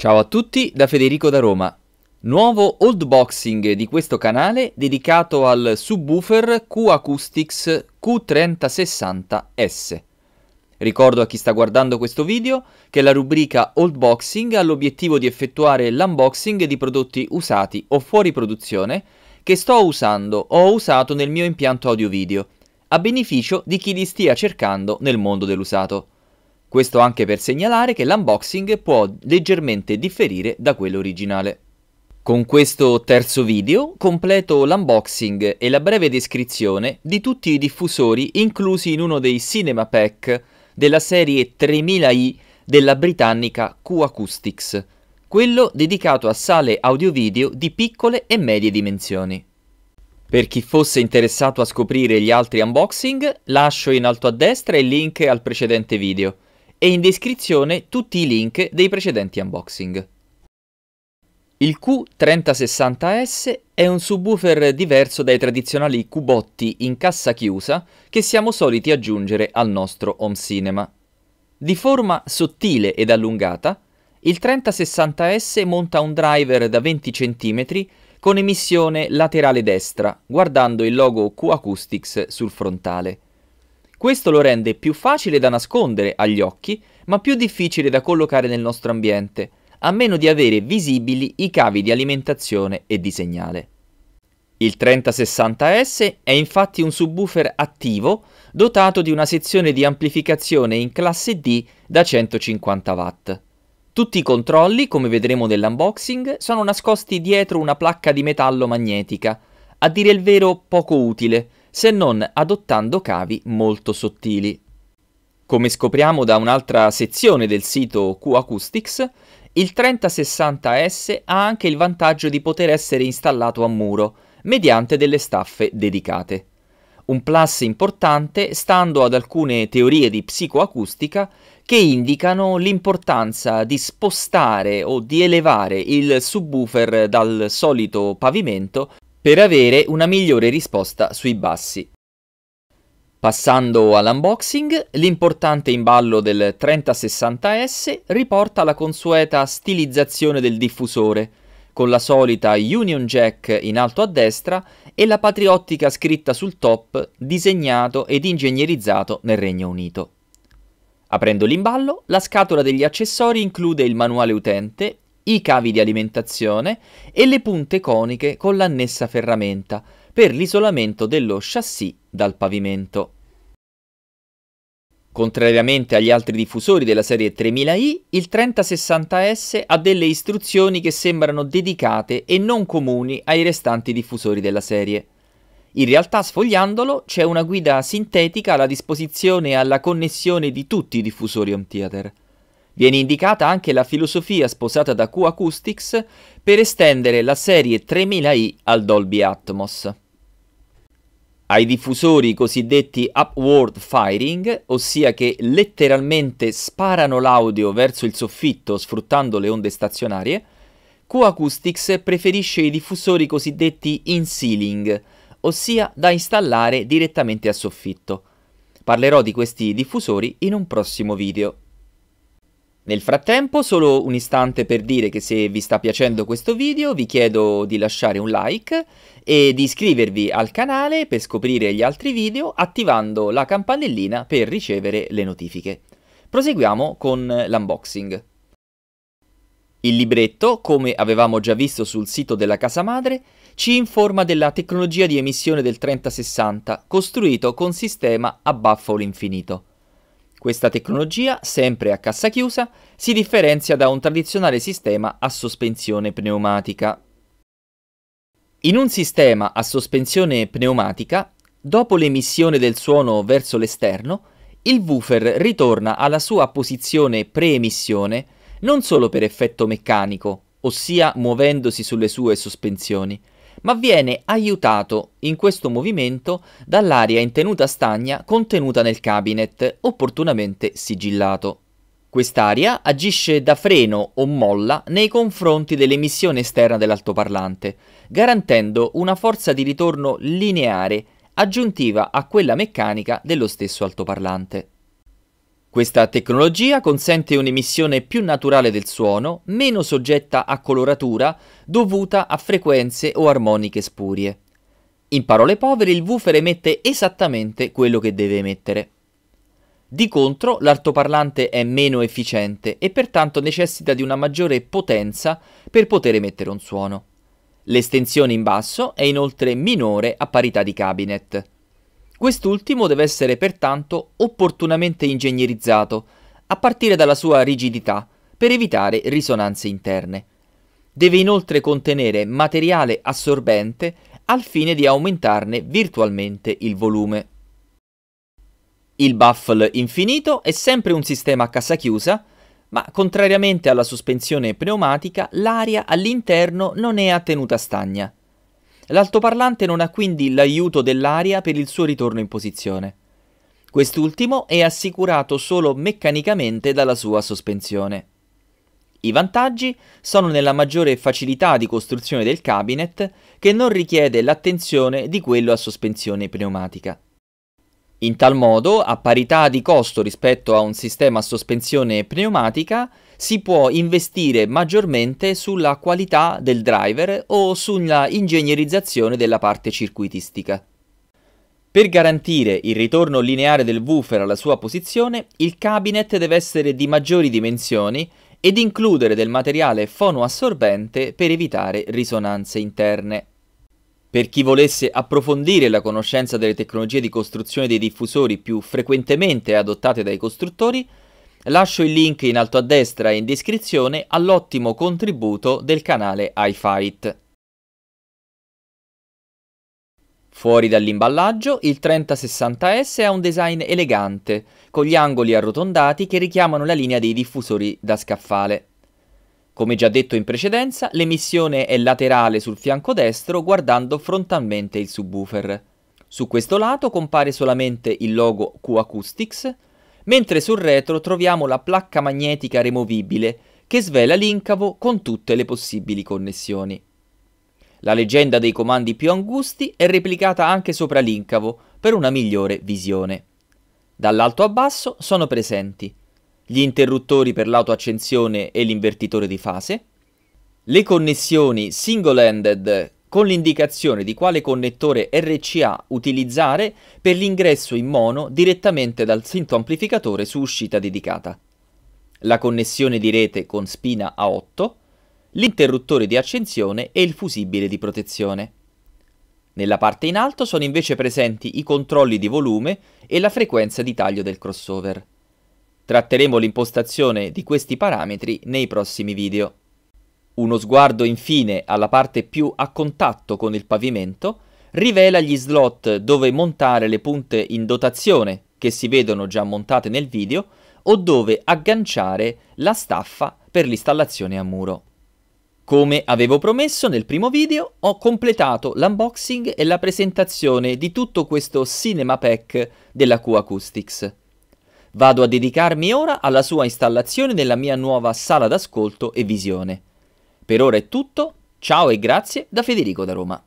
Ciao a tutti da Federico da Roma. Nuovo old boxing di questo canale dedicato al subwoofer Q-Acoustics Q3060S. Ricordo a chi sta guardando questo video che la rubrica Old Boxing ha l'obiettivo di effettuare l'unboxing di prodotti usati o fuori produzione che sto usando o ho usato nel mio impianto audio video, a beneficio di chi li stia cercando nel mondo dell'usato. Questo anche per segnalare che l'unboxing può leggermente differire da quello originale. Con questo terzo video completo l'unboxing e la breve descrizione di tutti i diffusori inclusi in uno dei Cinema Pack della serie 3000i della britannica Q Acoustics, quello dedicato a sale audio-video di piccole e medie dimensioni. Per chi fosse interessato a scoprire gli altri unboxing, lascio in alto a destra il link al precedente video e in descrizione tutti i link dei precedenti unboxing. Il Q3060S è un subwoofer diverso dai tradizionali cubotti in cassa chiusa che siamo soliti aggiungere al nostro home cinema. Di forma sottile ed allungata, il 3060S monta un driver da 20 cm con emissione laterale destra, guardando il logo Q Acoustics sul frontale. Questo lo rende più facile da nascondere agli occhi, ma più difficile da collocare nel nostro ambiente, a meno di avere visibili i cavi di alimentazione e di segnale. Il 3060S è infatti un subwoofer attivo dotato di una sezione di amplificazione in classe D da 150 watt. Tutti i controlli, come vedremo nell'unboxing, sono nascosti dietro una placca di metallo magnetica, a dire il vero poco utile, se non adottando cavi molto sottili. Come scopriamo da un'altra sezione del sito QAcoustics, il 3060S ha anche il vantaggio di poter essere installato a muro, mediante delle staffe dedicate. Un plus importante stando ad alcune teorie di psicoacustica che indicano l'importanza di spostare o di elevare il subwoofer dal solito pavimento per avere una migliore risposta sui bassi. Passando all'unboxing, l'importante imballo del 3060S riporta la consueta stilizzazione del diffusore, con la solita Union Jack in alto a destra e la patriottica scritta sul top disegnato ed ingegnerizzato nel Regno Unito. Aprendo l'imballo, la scatola degli accessori include il manuale utente i cavi di alimentazione e le punte coniche con l'annessa ferramenta per l'isolamento dello chassis dal pavimento. Contrariamente agli altri diffusori della serie 3000i, il 3060S ha delle istruzioni che sembrano dedicate e non comuni ai restanti diffusori della serie. In realtà sfogliandolo c'è una guida sintetica alla disposizione e alla connessione di tutti i diffusori home theater. Viene indicata anche la filosofia sposata da Q Acoustics per estendere la serie 3000i al Dolby Atmos. Ai diffusori cosiddetti upward firing, ossia che letteralmente sparano l'audio verso il soffitto sfruttando le onde stazionarie, Q Acoustics preferisce i diffusori cosiddetti in ceiling, ossia da installare direttamente a soffitto. Parlerò di questi diffusori in un prossimo video. Nel frattempo solo un istante per dire che se vi sta piacendo questo video vi chiedo di lasciare un like e di iscrivervi al canale per scoprire gli altri video attivando la campanellina per ricevere le notifiche. Proseguiamo con l'unboxing. Il libretto, come avevamo già visto sul sito della casa madre, ci informa della tecnologia di emissione del 3060 costruito con sistema a baffo infinito. Questa tecnologia, sempre a cassa chiusa, si differenzia da un tradizionale sistema a sospensione pneumatica. In un sistema a sospensione pneumatica, dopo l'emissione del suono verso l'esterno, il woofer ritorna alla sua posizione pre-emissione non solo per effetto meccanico, ossia muovendosi sulle sue sospensioni, ma viene aiutato in questo movimento dall'aria in tenuta stagna contenuta nel cabinet, opportunamente sigillato. Quest'aria agisce da freno o molla nei confronti dell'emissione esterna dell'altoparlante, garantendo una forza di ritorno lineare aggiuntiva a quella meccanica dello stesso altoparlante. Questa tecnologia consente un'emissione più naturale del suono, meno soggetta a coloratura dovuta a frequenze o armoniche spurie. In parole povere, il woofer emette esattamente quello che deve emettere. Di contro, l'altoparlante è meno efficiente e pertanto necessita di una maggiore potenza per poter emettere un suono. L'estensione in basso è inoltre minore a parità di cabinet. Quest'ultimo deve essere pertanto opportunamente ingegnerizzato, a partire dalla sua rigidità, per evitare risonanze interne. Deve inoltre contenere materiale assorbente al fine di aumentarne virtualmente il volume. Il baffle infinito è sempre un sistema a cassa chiusa, ma contrariamente alla sospensione pneumatica l'aria all'interno non è a tenuta stagna. L'altoparlante non ha quindi l'aiuto dell'aria per il suo ritorno in posizione. Quest'ultimo è assicurato solo meccanicamente dalla sua sospensione. I vantaggi sono nella maggiore facilità di costruzione del cabinet che non richiede l'attenzione di quello a sospensione pneumatica. In tal modo, a parità di costo rispetto a un sistema a sospensione pneumatica, si può investire maggiormente sulla qualità del driver o sulla ingegnerizzazione della parte circuitistica. Per garantire il ritorno lineare del woofer alla sua posizione, il cabinet deve essere di maggiori dimensioni ed includere del materiale fonoassorbente per evitare risonanze interne. Per chi volesse approfondire la conoscenza delle tecnologie di costruzione dei diffusori più frequentemente adottate dai costruttori, Lascio il link in alto a destra e in descrizione all'ottimo contributo del canale iFight. Fuori dall'imballaggio, il 3060S ha un design elegante, con gli angoli arrotondati che richiamano la linea dei diffusori da scaffale. Come già detto in precedenza, l'emissione è laterale sul fianco destro guardando frontalmente il subwoofer. Su questo lato compare solamente il logo Q-Acoustics, mentre sul retro troviamo la placca magnetica removibile che svela l'incavo con tutte le possibili connessioni. La leggenda dei comandi più angusti è replicata anche sopra l'incavo per una migliore visione. Dall'alto a basso sono presenti gli interruttori per l'autoaccensione e l'invertitore di fase, le connessioni single-ended con l'indicazione di quale connettore RCA utilizzare per l'ingresso in mono direttamente dal amplificatore su uscita dedicata, la connessione di rete con spina A8, l'interruttore di accensione e il fusibile di protezione. Nella parte in alto sono invece presenti i controlli di volume e la frequenza di taglio del crossover. Tratteremo l'impostazione di questi parametri nei prossimi video. Uno sguardo infine alla parte più a contatto con il pavimento rivela gli slot dove montare le punte in dotazione che si vedono già montate nel video o dove agganciare la staffa per l'installazione a muro. Come avevo promesso nel primo video, ho completato l'unboxing e la presentazione di tutto questo cinema pack della Q Acoustics. Vado a dedicarmi ora alla sua installazione nella mia nuova sala d'ascolto e visione. Per ora è tutto, ciao e grazie da Federico da Roma.